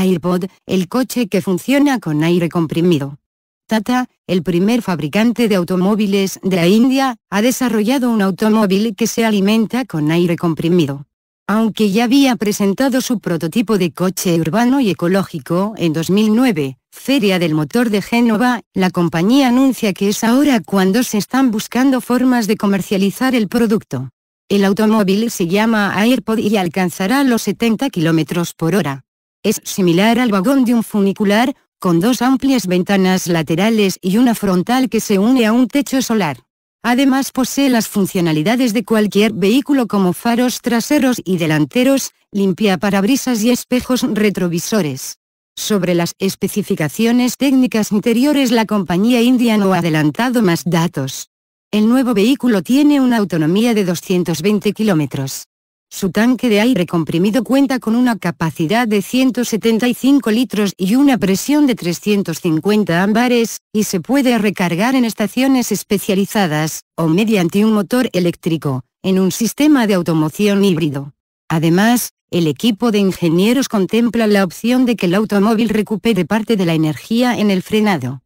Airpod, el coche que funciona con aire comprimido. Tata, el primer fabricante de automóviles de la India, ha desarrollado un automóvil que se alimenta con aire comprimido. Aunque ya había presentado su prototipo de coche urbano y ecológico en 2009, Feria del Motor de Génova, la compañía anuncia que es ahora cuando se están buscando formas de comercializar el producto. El automóvil se llama AirPod y alcanzará los 70 km por hora. Es similar al vagón de un funicular, con dos amplias ventanas laterales y una frontal que se une a un techo solar. Además posee las funcionalidades de cualquier vehículo como faros traseros y delanteros, limpia parabrisas y espejos retrovisores. Sobre las especificaciones técnicas interiores la compañía india no ha adelantado más datos. El nuevo vehículo tiene una autonomía de 220 kilómetros. Su tanque de aire comprimido cuenta con una capacidad de 175 litros y una presión de 350 ámbares, y se puede recargar en estaciones especializadas, o mediante un motor eléctrico, en un sistema de automoción híbrido. Además, el equipo de ingenieros contempla la opción de que el automóvil recupere parte de la energía en el frenado.